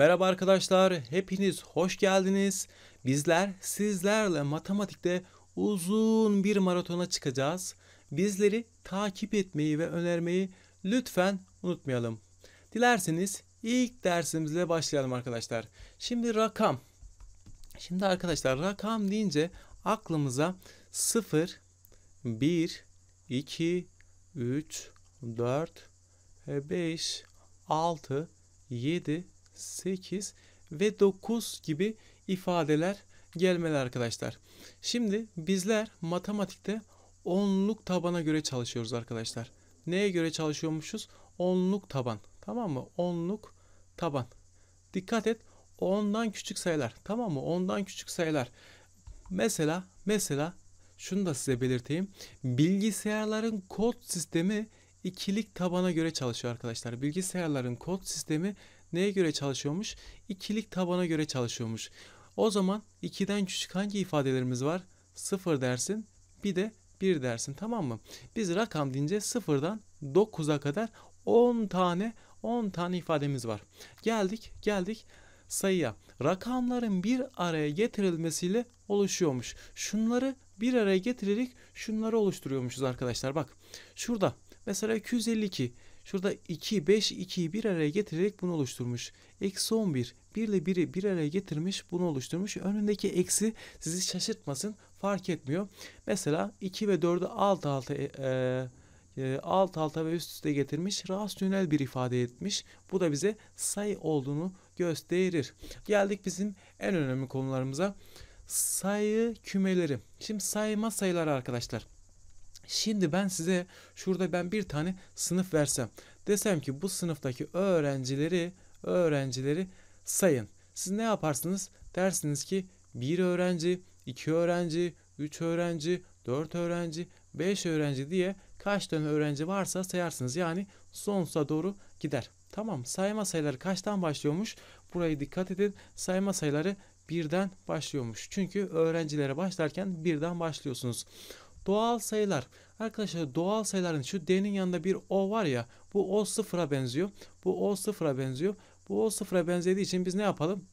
Merhaba arkadaşlar, hepiniz hoş geldiniz. Bizler sizlerle matematikte uzun bir maratona çıkacağız. Bizleri takip etmeyi ve önermeyi lütfen unutmayalım. Dilerseniz ilk dersimizle başlayalım arkadaşlar. Şimdi rakam. Şimdi arkadaşlar rakam deyince aklımıza 0, 1, 2, 3, 4, 5, 6, 7, 8 ve 9 gibi ifadeler gelmeli arkadaşlar. Şimdi bizler matematikte onluk tabana göre çalışıyoruz arkadaşlar. Neye göre çalışıyormuşuz? Onluk taban. Tamam mı? Onluk taban. Dikkat et. Ondan küçük sayılar. Tamam mı? Ondan küçük sayılar. Mesela mesela şunu da size belirteyim. Bilgisayarların kod sistemi ikilik tabana göre çalışıyor arkadaşlar. Bilgisayarların kod sistemi Neye göre çalışıyormuş? İkilik tabana göre çalışıyormuş. O zaman 2'den küçük hangi ifadelerimiz var? 0 dersin bir de 1 dersin tamam mı? Biz rakam deyince 0'dan 9'a kadar 10 tane 10 tane ifademiz var. Geldik geldik sayıya. Rakamların bir araya getirilmesiyle oluşuyormuş. Şunları bir araya getirerek şunları oluşturuyormuşuz arkadaşlar. Bak şurada mesela 252 Şurada 2, 5, 2'yi bir araya getirerek bunu oluşturmuş. Eksi 11, 1 ile 1'i bir araya getirmiş bunu oluşturmuş. Önündeki eksi sizi şaşırtmasın fark etmiyor. Mesela 2 ve 4'ü alt alta e, e, e, alt alta ve üst üste getirmiş rasyonel bir ifade etmiş. Bu da bize sayı olduğunu gösterir. Geldik bizim en önemli konularımıza. Sayı kümeleri. Şimdi sayma sayılar arkadaşlar. Şimdi ben size şurada ben bir tane sınıf versem. Desem ki bu sınıftaki öğrencileri öğrencileri sayın. Siz ne yaparsınız? Dersiniz ki bir öğrenci, iki öğrenci, üç öğrenci, dört öğrenci, beş öğrenci diye kaç tane öğrenci varsa sayarsınız. Yani sonsuza doğru gider. Tamam sayma sayıları kaçtan başlıyormuş? Buraya dikkat edin. Sayma sayıları birden başlıyormuş. Çünkü öğrencilere başlarken birden başlıyorsunuz. Doğal sayılar. Arkadaşlar doğal sayıların şu d'nin yanında bir o var ya bu o sıfıra benziyor. Bu o sıfıra benziyor. Bu o sıfıra benzediği için biz ne yapalım?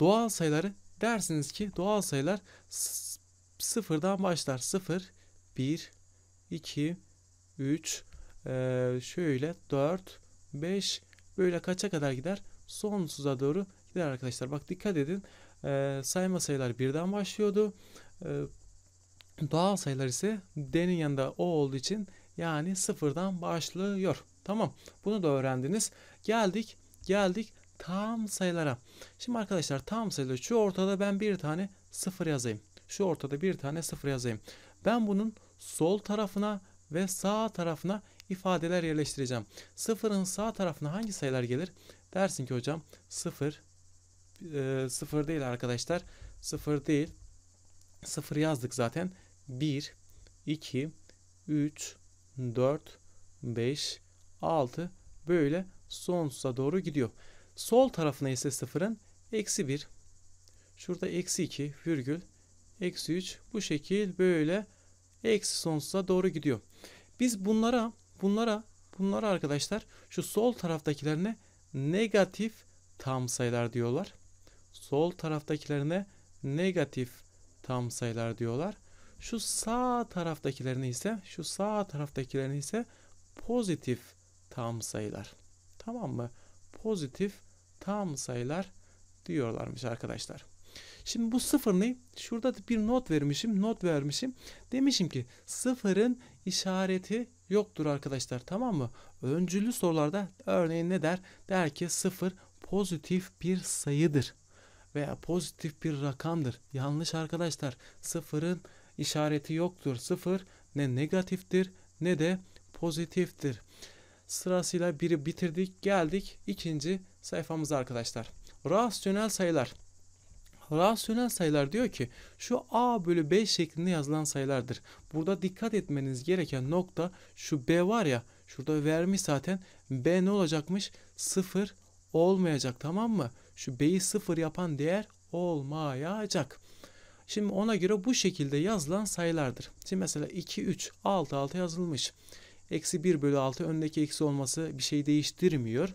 Doğal sayıları dersiniz ki doğal sayılar sıfırdan başlar. Sıfır, bir, iki, üç, şöyle dört, beş, böyle kaça kadar gider? Sonsuza doğru gider arkadaşlar. Bak dikkat edin. Ee, sayma sayılar birden başlıyordu. Ee, Doğal sayılar ise D'nin yanında O olduğu için yani sıfırdan başlıyor. Tamam bunu da öğrendiniz. Geldik geldik tam sayılara. Şimdi arkadaşlar tam sayılar şu ortada ben bir tane sıfır yazayım. Şu ortada bir tane sıfır yazayım. Ben bunun sol tarafına ve sağ tarafına ifadeler yerleştireceğim. Sıfırın sağ tarafına hangi sayılar gelir? Dersin ki hocam sıfır, e, sıfır değil arkadaşlar. Sıfır değil. Sıfır yazdık zaten. 1, 2, 3, 4, 5, 6 böyle sonsuza doğru gidiyor. Sol tarafına ise sıfırın eksi 1. Şurada eksi 2 virgül eksi 3 bu şekil böyle eksi sonsuza doğru gidiyor. Biz bunlara bunlara bunlara arkadaşlar şu sol taraftakilerine negatif tam sayılar diyorlar. Sol taraftakilerine negatif tam sayılar diyorlar. Şu sağ taraftakilerini ise şu sağ taraftakilerini ise pozitif tam sayılar. Tamam mı? Pozitif tam sayılar diyorlarmış arkadaşlar. Şimdi bu sıfır ne? Şurada bir not vermişim. Not vermişim. Demişim ki sıfırın işareti yoktur arkadaşlar. Tamam mı? Öncüllü sorularda örneğin ne der? Der ki sıfır pozitif bir sayıdır. Veya pozitif bir rakamdır. Yanlış arkadaşlar. Sıfırın işareti yoktur. Sıfır ne negatiftir ne de pozitiftir. Sırasıyla biri bitirdik. Geldik ikinci sayfamıza arkadaşlar. Rasyonel sayılar. Rasyonel sayılar diyor ki şu a bölü b şeklinde yazılan sayılardır. Burada dikkat etmeniz gereken nokta şu b var ya şurada vermiş zaten b ne olacakmış? Sıfır olmayacak tamam mı? Şu b'yi sıfır yapan değer olmayacak. Şimdi ona göre bu şekilde yazılan sayılardır. Şimdi mesela 2, 3, 6, 6 yazılmış. Eksi 1 bölü 6 öndeki eksi olması bir şey değiştirmiyor.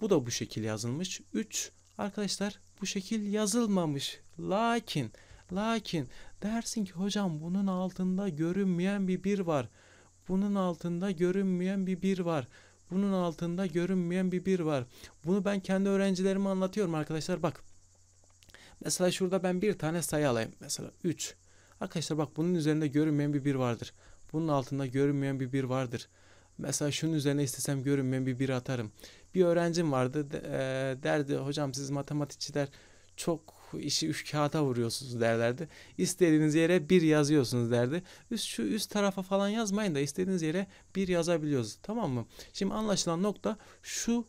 Bu da bu şekil yazılmış. 3 arkadaşlar bu şekil yazılmamış. Lakin lakin dersin ki hocam bunun altında görünmeyen bir 1 var. Bunun altında görünmeyen bir 1 var. Bunun altında görünmeyen bir 1 var. Bunu ben kendi öğrencilerime anlatıyorum arkadaşlar. Bak Mesela şurada ben bir tane sayı alayım. Mesela 3. Arkadaşlar bak bunun üzerinde görünmeyen bir 1 vardır. Bunun altında görünmeyen bir 1 vardır. Mesela şunun üzerine istesem görünmeyen bir 1 atarım. Bir öğrencim vardı de, e, derdi hocam siz matematikçiler çok işi üç kağıda vuruyorsunuz derlerdi. İstediğiniz yere bir yazıyorsunuz derdi. Üst, şu üst tarafa falan yazmayın da istediğiniz yere bir yazabiliyoruz. Tamam mı? Şimdi anlaşılan nokta şu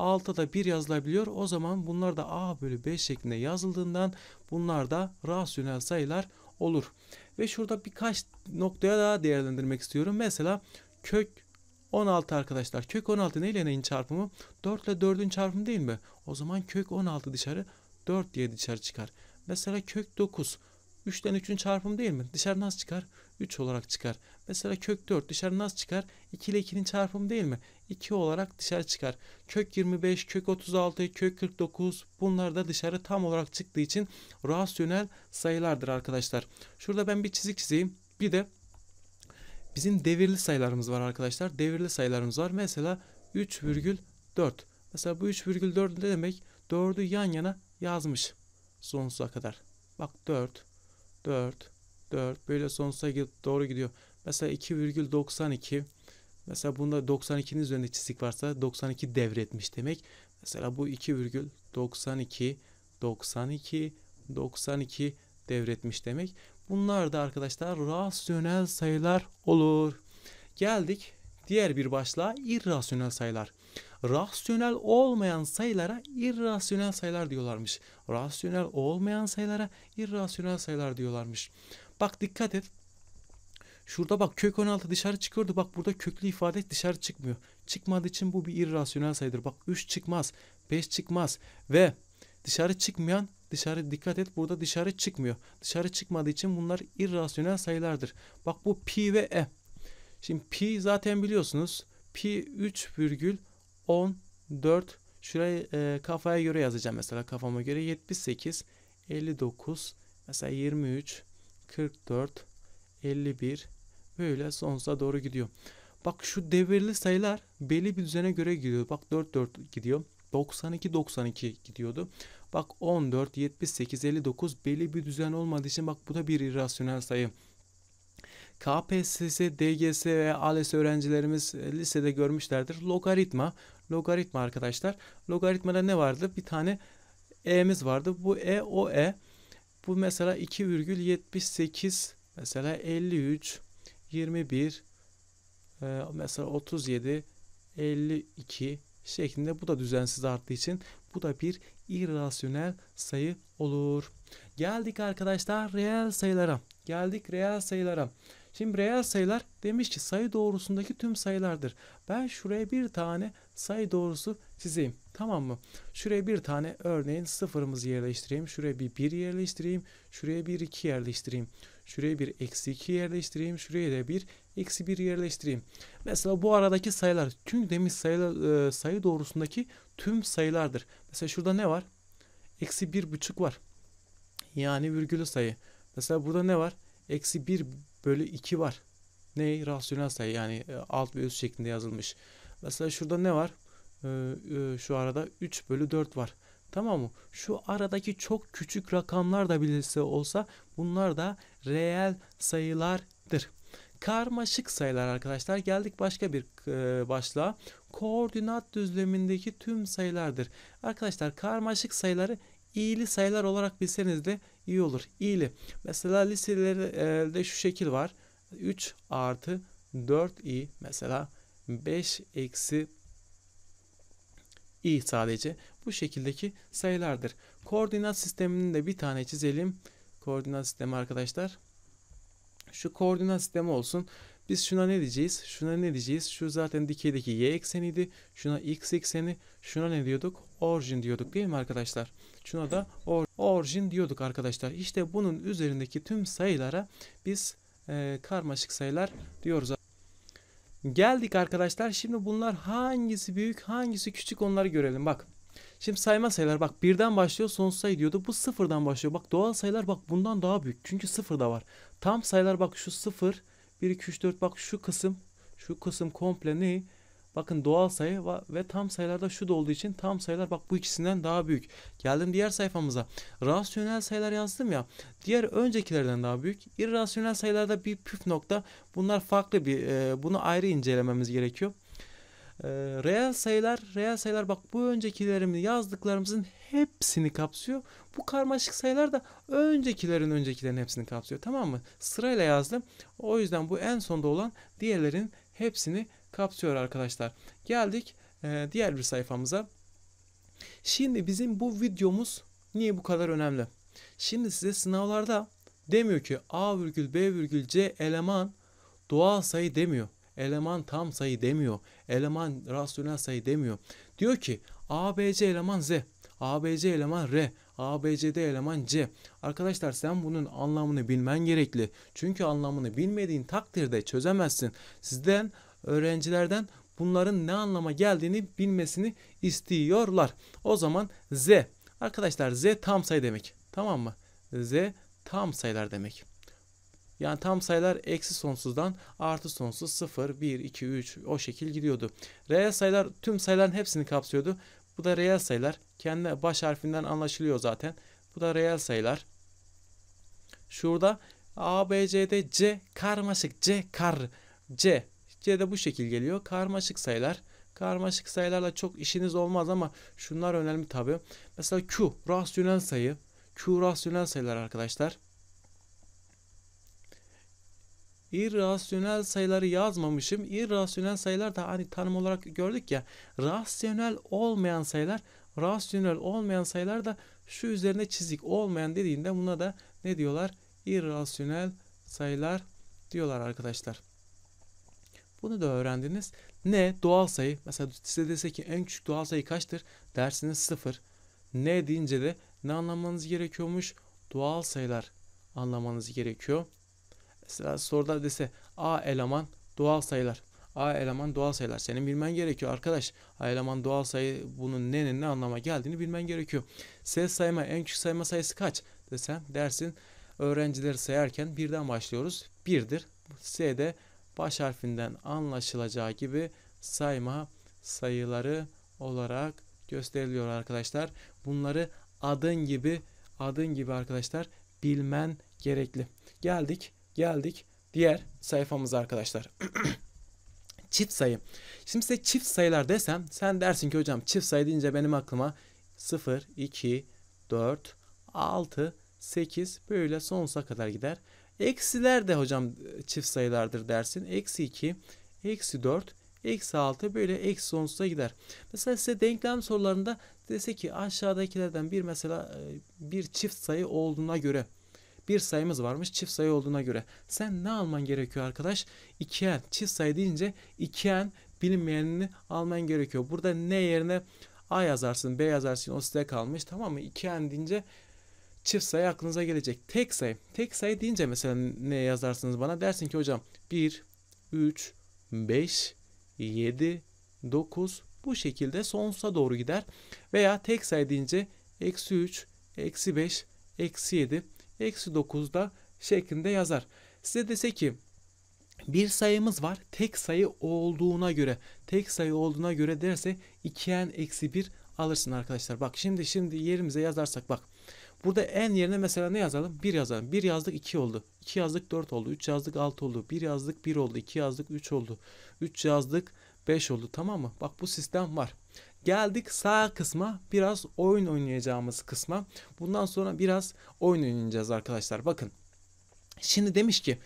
alta da 1 yazılabiliyor. O zaman bunlar da a bölü b şeklinde yazıldığından bunlar da rasyonel sayılar olur. Ve şurada birkaç noktaya daha değerlendirmek istiyorum. Mesela kök 16 arkadaşlar. Kök 16 neyle neyin çarpımı? 4 ile 4'ün çarpımı değil mi? O zaman kök 16 dışarı 4 diye dışarı çıkar. Mesela kök 9. 3'ten 3'ün çarpımı değil mi? Dışarı nasıl çıkar? 3 olarak çıkar. Mesela kök 4 dışarı nasıl çıkar? 2 ile 2'nin çarpımı değil mi? 2 olarak dışarı çıkar. Kök 25, kök 36, kök 49 bunlar da dışarı tam olarak çıktığı için rasyonel sayılardır arkadaşlar. Şurada ben bir çizik çizeyim. Bir de bizim devirli sayılarımız var arkadaşlar. Devirli sayılarımız var. Mesela 3,4. Mesela bu 3,4 ne demek? 4'ü yan yana yazmış sonsuza kadar. Bak 4, 4, 4 böyle sonsuza doğru gidiyor. Mesela 2,92 mesela bunda 92'nin üzerinde çizik varsa 92 devretmiş demek. Mesela bu 2,92 92 92 devretmiş demek. Bunlar da arkadaşlar rasyonel sayılar olur. Geldik diğer bir başlığa irrasyonel sayılar rasyonel olmayan sayılara irrasyonel sayılar diyorlarmış. Rasyonel olmayan sayılara irrasyonel sayılar diyorlarmış. Bak dikkat et. Şurada bak kök 16 dışarı çıkıyordu. Bak burada köklü ifade dışarı çıkmıyor. Çıkmadığı için bu bir irrasyonel sayıdır. Bak 3 çıkmaz, 5 çıkmaz ve dışarı çıkmayan dışarı dikkat et burada dışarı çıkmıyor. Dışarı çıkmadığı için bunlar irrasyonel sayılardır. Bak bu pi ve e. Şimdi pi zaten biliyorsunuz pi 3 virgül 14 şuraya e, kafaya göre yazacağım mesela kafama göre 78 59 mesela 23 44 51 böyle sonsuza doğru gidiyor. Bak şu devirli sayılar belli bir düzene göre gidiyor. Bak 4 4 gidiyor. 92 92 gidiyordu. Bak 14 78 59 belli bir düzen olmadığı için bak bu da bir irrasyonel sayı. KPSS, DGS ve ALES öğrencilerimiz lisede görmüşlerdir. Logaritma logaritma arkadaşlar. Logaritmada ne vardı? Bir tane e'miz vardı. Bu e o e. Bu mesela 2,78 mesela 53 21 e, mesela 37 52 şeklinde bu da düzensiz arttığı için bu da bir irrasyonel sayı olur. Geldik arkadaşlar reel sayılara. Geldik reel sayılara. Şimdi reel sayılar demiş ki sayı doğrusundaki tüm sayılardır. Ben şuraya bir tane sayı doğrusu çizeyim. Tamam mı? Şuraya bir tane örneğin sıfırımızı yerleştireyim. Şuraya bir 1 yerleştireyim. Şuraya bir 2 yerleştireyim. Şuraya bir eksi 2 yerleştireyim. Şuraya da bir eksi 1 yerleştireyim. Mesela bu aradaki sayılar tüm demiş sayılar, e, sayı doğrusundaki tüm sayılardır. Mesela şurada ne var? Eksi 1 buçuk var. Yani virgülü sayı. Mesela burada ne var? Eksi 1 böyle iki var. Ne? Rasyonel sayı yani e, alt ve üst şeklinde yazılmış. Mesela şurada ne var? Ee, e, şu arada 3 bölü 4 var. Tamam mı? Şu aradaki çok küçük rakamlar da bilirse olsa bunlar da reel sayılardır. Karmaşık sayılar arkadaşlar. Geldik başka bir e, başlığa. Koordinat düzlemindeki tüm sayılardır. Arkadaşlar karmaşık sayıları iyili sayılar olarak bilseniz de iyi olur. İyili. Mesela liselerde şu şekil var. 3 artı 4 i mesela 5 eksi i sadece bu şekildeki sayılardır. Koordinat sistemini de bir tane çizelim. Koordinat sistemi arkadaşlar. Şu koordinat sistemi olsun. Biz şuna ne diyeceğiz? Şuna ne diyeceğiz? Şu zaten dikeydeki y ekseniydi. Şuna x ekseni. Şuna ne diyorduk? Orijin diyorduk değil mi arkadaşlar? Şuna da or orijin diyorduk arkadaşlar. İşte bunun üzerindeki tüm sayılara biz e, karmaşık sayılar diyoruz. Geldik arkadaşlar. Şimdi bunlar hangisi büyük hangisi küçük onları görelim. Bak. Şimdi sayma sayılar bak birden başlıyor sonsuz sayı diyordu. Bu sıfırdan başlıyor. Bak doğal sayılar bak bundan daha büyük. Çünkü sıfır da var. Tam sayılar bak şu sıfır 1, 2, 3, 4 bak şu kısım şu kısım komple ne? Bakın doğal sayı ve tam sayılarda şu da olduğu için tam sayılar bak bu ikisinden daha büyük. Geldim diğer sayfamıza. Rasyonel sayılar yazdım ya. Diğer öncekilerden daha büyük. İrrasyonel sayılarda bir püf nokta. Bunlar farklı bir e, bunu ayrı incelememiz gerekiyor. Ee, reel sayılar, reel sayılar bak bu öncekilerimi yazdıklarımızın hepsini kapsıyor. Bu karmaşık sayılar da öncekilerin öncekilerin hepsini kapsıyor. Tamam mı? Sırayla yazdım. O yüzden bu en sonda olan diğerlerin hepsini kapsıyor arkadaşlar. Geldik e, diğer bir sayfamıza. Şimdi bizim bu videomuz niye bu kadar önemli? Şimdi size sınavlarda demiyor ki A virgül B virgül C eleman doğal sayı demiyor. Eleman tam sayı demiyor. Eleman rasyonel sayı demiyor. Diyor ki ABC eleman Z, ABC eleman R, ABCD eleman C. Arkadaşlar sen bunun anlamını bilmen gerekli. Çünkü anlamını bilmediğin takdirde çözemezsin. Sizden öğrencilerden bunların ne anlama geldiğini bilmesini istiyorlar. O zaman Z. Arkadaşlar Z tam sayı demek. Tamam mı? Z tam sayılar demek. Yani tam sayılar eksi sonsuzdan artı sonsuz 0, 1, 2, 3 o şekil gidiyordu. Reel sayılar tüm sayıların hepsini kapsıyordu. Bu da reel sayılar. Kendi baş harfinden anlaşılıyor zaten. Bu da reel sayılar. Şurada A, B, c d C karmaşık. C kar. C. C de bu şekil geliyor. Karmaşık sayılar. Karmaşık sayılarla çok işiniz olmaz ama şunlar önemli tabii. Mesela Q rasyonel sayı. Q rasyonel sayılar arkadaşlar irrasyonel sayıları yazmamışım. İrrasyonel sayılar da hani tanım olarak gördük ya. Rasyonel olmayan sayılar, rasyonel olmayan sayılar da şu üzerine çizik olmayan dediğinde buna da ne diyorlar? İrrasyonel sayılar diyorlar arkadaşlar. Bunu da öğrendiniz. Ne? Doğal sayı. Mesela size dese ki en küçük doğal sayı kaçtır? Dersiniz sıfır. Ne deyince de ne anlamanız gerekiyormuş? Doğal sayılar anlamanız gerekiyor. Mesela soruda dese A eleman doğal sayılar. A eleman doğal sayılar. Senin bilmen gerekiyor arkadaş. A eleman doğal sayı bunun ne ne ne anlama geldiğini bilmen gerekiyor. S sayma en küçük sayma sayısı kaç desem dersin. Öğrencileri sayarken birden başlıyoruz. Birdir. de baş harfinden anlaşılacağı gibi sayma sayıları olarak gösteriliyor arkadaşlar. Bunları adın gibi adın gibi arkadaşlar bilmen gerekli. Geldik geldik diğer sayfamız arkadaşlar. çift sayı. Şimdi size çift sayılar desem sen dersin ki hocam çift sayı deyince benim aklıma 0, 2, 4, 6, 8 böyle sonsuza kadar gider. Eksiler de hocam çift sayılardır dersin. Eksi 2, eksi 4, eksi 6 böyle eksi sonsuza gider. Mesela size denklem sorularında dese ki aşağıdakilerden bir mesela e, bir çift sayı olduğuna göre bir sayımız varmış çift sayı olduğuna göre. Sen ne alman gerekiyor arkadaş? 2n çift sayı deyince 2n bilinmeyenini alman gerekiyor. Burada n yerine a yazarsın b yazarsın o size kalmış tamam mı? 2n deyince çift sayı aklınıza gelecek. Tek sayı. Tek sayı deyince mesela ne yazarsınız bana? Dersin ki hocam 1, 3, 5, 7, 9 bu şekilde sonsuza doğru gider. Veya tek sayı deyince eksi 3, eksi 5, eksi 7 eksi 9'da şeklinde yazar. Size dese ki bir sayımız var tek sayı olduğuna göre tek sayı olduğuna göre derse 2n eksi 1 alırsın arkadaşlar. Bak şimdi şimdi yerimize yazarsak bak. Burada en yerine mesela ne yazalım? 1 yazalım. 1 yazdık 2 oldu. 2 yazdık 4 oldu. 3 yazdık 6 oldu. 1 yazdık 1 oldu. 2 yazdık 3 oldu. 3 yazdık 5 oldu. Tamam mı? Bak bu sistem var. Geldik sağ kısma biraz oyun oynayacağımız kısma. Bundan sonra biraz oyun oynayacağız arkadaşlar. Bakın şimdi demiş ki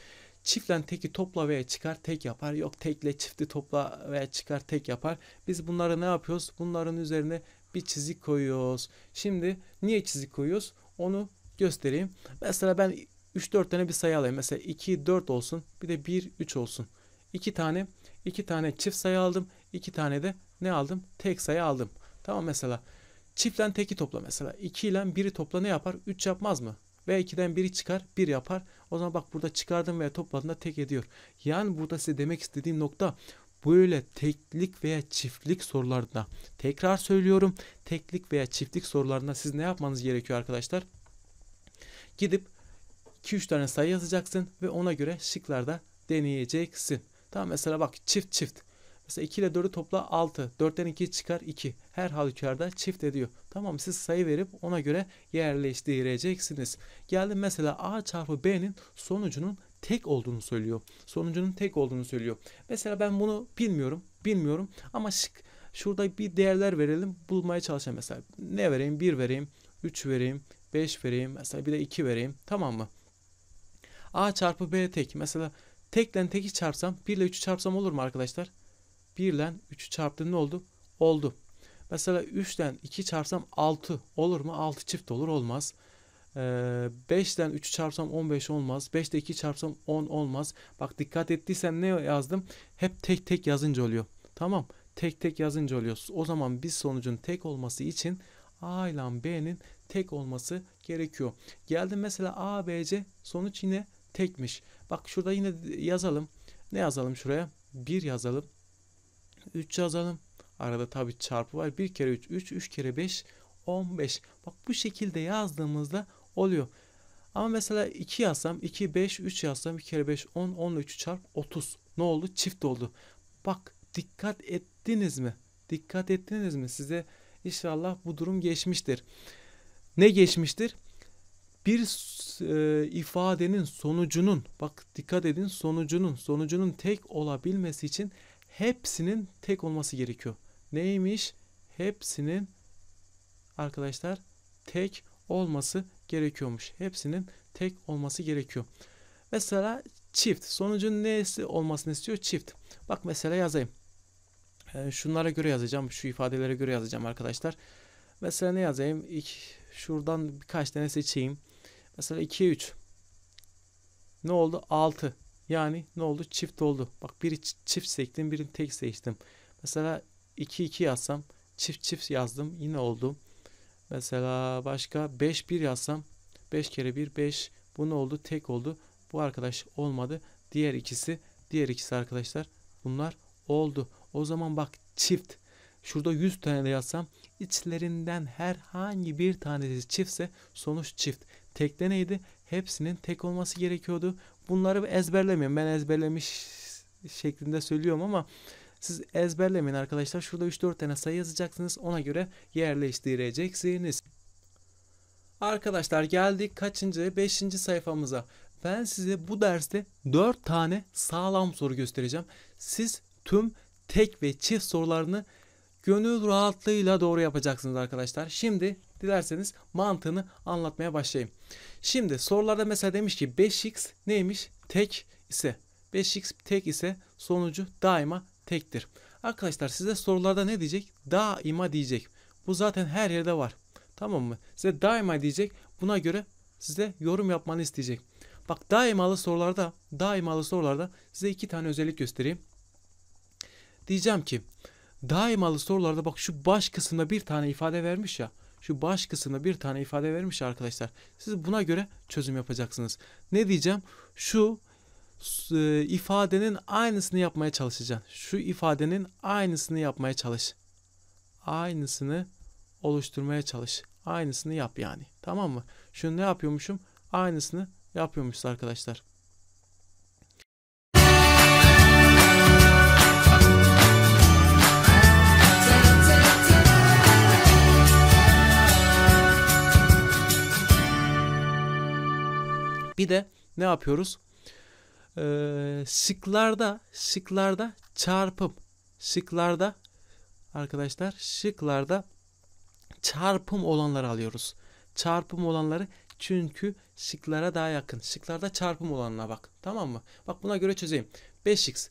çiftlen teki topla veya çıkar tek yapar. Yok tekle çifti topla veya çıkar tek yapar. Biz bunları ne yapıyoruz? Bunların üzerine bir çizik koyuyoruz. Şimdi niye çizik koyuyoruz? Onu göstereyim. Mesela ben 3-4 tane bir sayı alayım. Mesela 2-4 olsun. Bir de 1-3 olsun. 2 tane 2 tane çift sayı aldım. 2 tane de ne aldım? Tek sayı aldım. Tamam mesela çiftten teki topla mesela. 2 ile 1'i topla ne yapar? 3 yapmaz mı? Ve 2'den 1'i çıkar 1 yapar. O zaman bak burada çıkardım veya topladığında tek ediyor. Yani burada size demek istediğim nokta böyle teklik veya çiftlik sorularına tekrar söylüyorum. Teklik veya çiftlik sorularına siz ne yapmanız gerekiyor arkadaşlar? Gidip 2-3 tane sayı yazacaksın ve ona göre şıklarda deneyeceksin. Tamam mesela bak çift çift. Mesela 2 ile 4'ü topla 6. 4'ten 2 çıkar 2. Her halükarda çift ediyor. Tamam siz sayı verip ona göre yerleştireceksiniz. Geldim mesela A çarpı B'nin sonucunun tek olduğunu söylüyor. Sonucunun tek olduğunu söylüyor. Mesela ben bunu bilmiyorum. Bilmiyorum ama şık şurada bir değerler verelim. Bulmaya çalışayım mesela. Ne vereyim? 1 vereyim. 3 vereyim. 5 vereyim. Mesela bir de 2 vereyim. Tamam mı? A çarpı B tek. Mesela tekten teki çarpsam 1 ile 3'ü çarpsam olur mu arkadaşlar? 1 ile 3'ü çarptığında ne oldu? Oldu. Mesela 3 ile 2 çarpsam 6 olur mu? 6 çift olur olmaz. Ee, 5 ile 3'ü çarpsam 15 olmaz. 5 ile 2 çarpsam 10 olmaz. Bak dikkat ettiysen ne yazdım? Hep tek tek yazınca oluyor. Tamam. Tek tek yazınca oluyor. O zaman biz sonucun tek olması için A ile B'nin tek olması gerekiyor. Geldim mesela A, B, C sonuç yine tekmiş. Bak şurada yine yazalım. Ne yazalım şuraya? 1 yazalım. 3 yazalım. Arada tabi çarpı var. 1 kere 3 3 3 kere 5 15. Bak bu şekilde yazdığımızda oluyor. Ama mesela 2 yazsam 2 5 3 yazsam 1 kere 5 10 10 ile 3 çarp 30. Ne oldu? Çift oldu. Bak dikkat ettiniz mi? Dikkat ettiniz mi? Size inşallah bu durum geçmiştir. Ne geçmiştir? bir e, ifadenin sonucunun bak dikkat edin sonucunun sonucunun tek olabilmesi için hepsinin tek olması gerekiyor. Neymiş? Hepsinin arkadaşlar tek olması gerekiyormuş. Hepsinin tek olması gerekiyor. Mesela çift. Sonucun neyse olmasını istiyor? Çift. Bak mesela yazayım. Ee, şunlara göre yazacağım. Şu ifadelere göre yazacağım arkadaşlar. Mesela ne yazayım? İlk şuradan birkaç tane seçeyim. Mesela 2'ye 3. Ne oldu? 6. Yani ne oldu? Çift oldu. Bak biri çift seçtim, birini tek seçtim. Mesela 2 2 yazsam çift çift yazdım yine oldu. Mesela başka 5 1 yazsam 5 kere 1 5 bu ne oldu? Tek oldu. Bu arkadaş olmadı. Diğer ikisi diğer ikisi arkadaşlar bunlar oldu. O zaman bak çift Şurada 100 tane de yazsam içlerinden herhangi bir tanesi çiftse sonuç çift. Tekte neydi? hepsinin tek olması gerekiyordu. Bunları ezberlemeyin. Ben ezberlemiş şeklinde söylüyorum ama siz ezberlemeyin arkadaşlar. Şurada 3-4 tane sayı yazacaksınız. Ona göre yerleştireceksiniz. Arkadaşlar geldik kaçıncı? 5. sayfamıza. Ben size bu derste 4 tane sağlam soru göstereceğim. Siz tüm tek ve çift sorularını gönül rahatlığıyla doğru yapacaksınız arkadaşlar. Şimdi dilerseniz mantığını anlatmaya başlayayım. Şimdi sorularda mesela demiş ki 5x neymiş? Tek ise 5x tek ise sonucu daima tektir. Arkadaşlar size sorularda ne diyecek? Daima diyecek. Bu zaten her yerde var. Tamam mı? Size daima diyecek. Buna göre size yorum yapmanı isteyecek. Bak daimalı sorularda, daimalı sorularda size iki tane özellik göstereyim. Diyeceğim ki daimalı sorularda bak şu baş kısımda bir tane ifade vermiş ya şu baş kısmına bir tane ifade vermiş arkadaşlar. Siz buna göre çözüm yapacaksınız. Ne diyeceğim? Şu e, ifadenin aynısını yapmaya çalışacaksın. Şu ifadenin aynısını yapmaya çalış. Aynısını oluşturmaya çalış. Aynısını yap yani. Tamam mı? Şunu ne yapıyormuşum? Aynısını yapıyormuşuz arkadaşlar. Bir de ne yapıyoruz? Ee, şıklarda, şıklarda çarpım. Şıklarda arkadaşlar şıklarda çarpım olanları alıyoruz. Çarpım olanları çünkü şıklara daha yakın. Şıklarda çarpım olanına bak. Tamam mı? Bak buna göre çözeyim. 5x.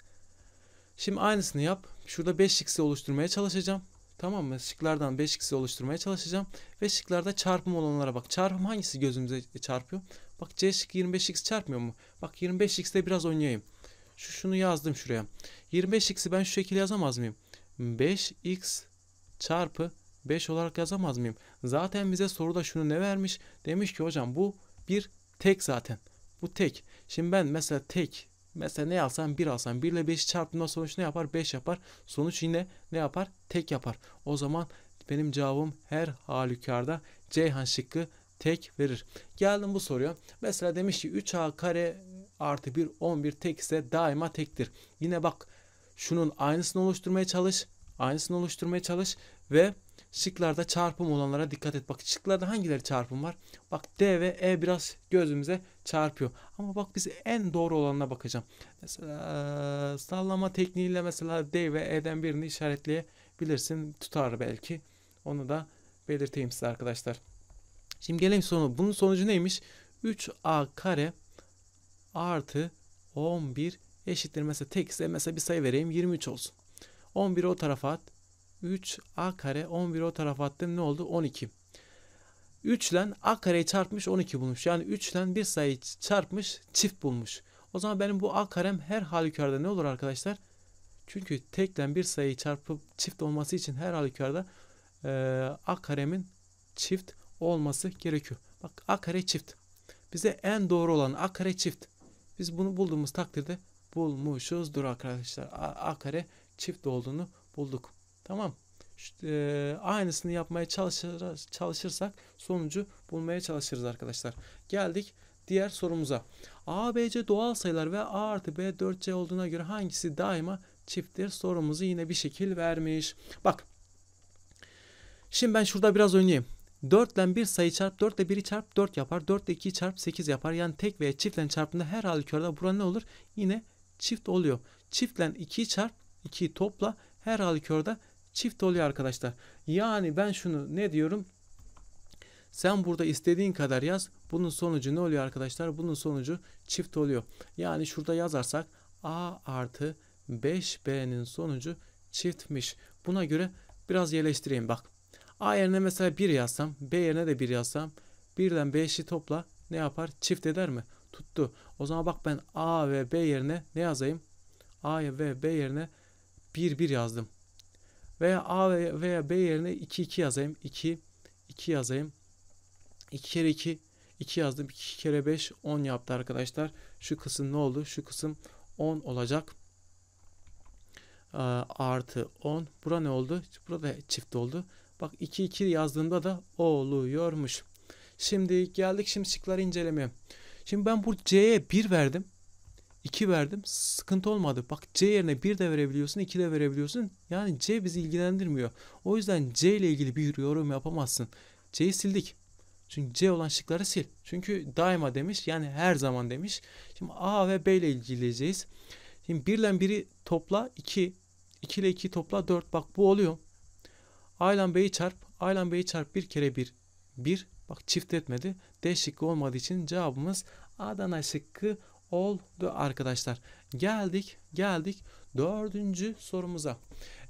Şimdi aynısını yap. Şurada 5x'i oluşturmaya çalışacağım. Tamam mı? Şıklardan 5x'i oluşturmaya çalışacağım. Ve şıklarda çarpım olanlara bak. Çarpım hangisi gözümüze çarpıyor? Bak C şık 25x çarpmıyor mu? Bak 25 x de biraz oynayayım. Şu şunu yazdım şuraya. 25x'i ben şu şekilde yazamaz mıyım? 5x çarpı 5 olarak yazamaz mıyım? Zaten bize soruda şunu ne vermiş? Demiş ki hocam bu bir tek zaten. Bu tek. Şimdi ben mesela tek Mesela ne alsam 1 alsam 1 ile 5'i çarptığımda sonuç ne yapar? 5 yapar. Sonuç yine ne yapar? Tek yapar. O zaman benim cevabım her halükarda Ceyhan şıkkı tek verir. Geldim bu soruya. Mesela demiş ki 3a kare artı 1 11 tek ise daima tektir. Yine bak şunun aynısını oluşturmaya çalış. Aynısını oluşturmaya çalış ve şıklarda çarpım olanlara dikkat et. Bak şıklarda hangileri çarpım var? Bak D ve E biraz gözümüze çarpıyor. Ama bak biz en doğru olanına bakacağım. Mesela sallama tekniğiyle mesela D ve E'den birini işaretleyebilirsin. Tutar belki. Onu da belirteyim size arkadaşlar. Şimdi gelelim sonu. Bunun sonucu neymiş? 3a kare artı 11 eşittir. Mesela tek ise mesela bir sayı vereyim 23 olsun. 11'i o tarafa at. 3a kare 11'i o tarafa attım ne oldu? 12. 3 ile a kareyi çarpmış 12 bulmuş. Yani 3 ile bir sayı çarpmış çift bulmuş. O zaman benim bu a karem her halükarda ne olur arkadaşlar? Çünkü tekten bir sayı çarpıp çift olması için her halükarda e, a karemin çift olması gerekiyor. Bak a kare çift. Bize en doğru olan a kare çift. Biz bunu bulduğumuz takdirde bulmuşuzdur arkadaşlar. A, a kare çift olduğunu bulduk. Tamam. İşte, e, aynısını yapmaya çalışır, çalışırsak sonucu bulmaya çalışırız arkadaşlar. Geldik diğer sorumuza. A, B, C doğal sayılar ve A artı B 4C olduğuna göre hangisi daima çifttir? Sorumuzu yine bir şekil vermiş. Bak. Şimdi ben şurada biraz oynayayım. 4 ile 1 sayı çarp 4 ile 1'i çarp 4 yapar. 4 ile 2'yi çarp 8 yapar. Yani tek veya çiftlen çarpımında her halükarda buranın ne olur? Yine çift oluyor. Çiftlen 2'yi çarp 2'yi topla her halükarda çift oluyor arkadaşlar. Yani ben şunu ne diyorum? Sen burada istediğin kadar yaz. Bunun sonucu ne oluyor arkadaşlar? Bunun sonucu çift oluyor. Yani şurada yazarsak A artı 5B'nin sonucu çiftmiş. Buna göre biraz yerleştireyim bak. A yerine mesela 1 yazsam, B yerine de 1 yazsam 1'den 5'i topla ne yapar? Çift eder mi? Tuttu. O zaman bak ben A ve B yerine ne yazayım? A ve B yerine 1 1 yazdım. Veya A veya B yerine 2 2 yazayım. 2 2 yazayım. 2 kere 2 2 yazdım. 2 kere 5 10 yaptı arkadaşlar. Şu kısım ne oldu? Şu kısım 10 olacak. Ee, artı 10. Bura ne oldu? Burada çift oldu. Bak 2 2 yazdığında da oluyormuş. Şimdi geldik şimşikleri incelemeye. Şimdi ben bu C'ye 1 verdim. 2 verdim. Sıkıntı olmadı. Bak C yerine 1 de verebiliyorsun, 2 de verebiliyorsun. Yani C bizi ilgilendirmiyor. O yüzden C ile ilgili bir yorum yapamazsın. C'yi sildik. Çünkü C olan şıkları sil. Çünkü daima demiş yani her zaman demiş. Şimdi A ve B ile ilgileyeceğiz. Şimdi 1 ile 1'i topla 2. 2 ile 2'yi topla 4. Bak bu oluyor. Aylan B'yi çarp. Aylan B'yi çarp bir kere bir. Bir. Bak çift etmedi. D şıkkı olmadığı için cevabımız Adana şıkkı oldu arkadaşlar. Geldik geldik dördüncü sorumuza.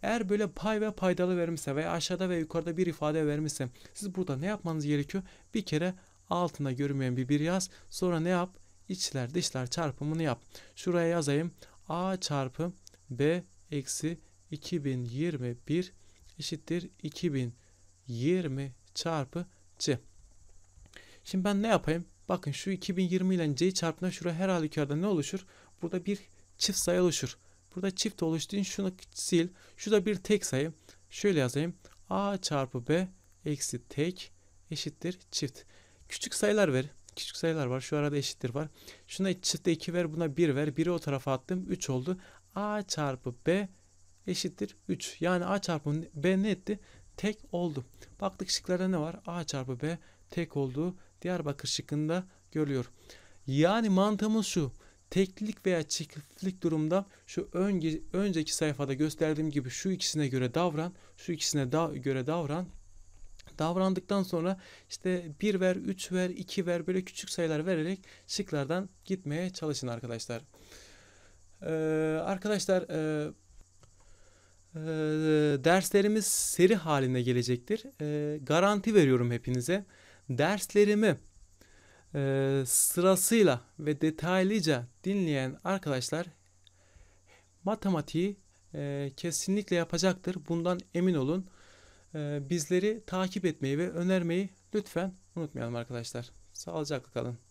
Eğer böyle pay ve paydalı vermişse veya aşağıda ve yukarıda bir ifade vermişse siz burada ne yapmanız gerekiyor? Bir kere altına görünmeyen bir bir yaz. Sonra ne yap? İçler dışlar çarpımını yap. Şuraya yazayım. A çarpı B eksi 2021 eşittir 2020 çarpı C. Şimdi ben ne yapayım? Bakın şu 2020 ile C'yi çarptığında şuraya her halükarda ne oluşur? Burada bir çift sayı oluşur. Burada çift oluştuğun şunu sil. Şu da bir tek sayı. Şöyle yazayım. A çarpı B eksi tek eşittir çift. Küçük sayılar ver. Küçük sayılar var. Şu arada eşittir var. Şuna çifte 2 ver. Buna 1 ver. 1'i o tarafa attım. 3 oldu. A çarpı B eşittir 3. Yani A çarpı B ne etti? Tek oldu. Baktık şıklarda ne var? A çarpı B tek olduğu Diyarbakır şıkkında görülüyor. Yani mantığımız şu. Teklik veya çiftlik durumda şu önce, önceki sayfada gösterdiğim gibi şu ikisine göre davran, şu ikisine da, göre davran. Davrandıktan sonra işte 1 ver, 3 ver, 2 ver böyle küçük sayılar vererek şıklardan gitmeye çalışın arkadaşlar. Ee, arkadaşlar e, derslerimiz seri haline gelecektir. E, garanti veriyorum hepinize. Derslerimi e, sırasıyla ve detaylıca dinleyen arkadaşlar matematiği e, kesinlikle yapacaktır. Bundan emin olun. E, bizleri takip etmeyi ve önermeyi lütfen unutmayalım arkadaşlar. Sağlıcakla kalın.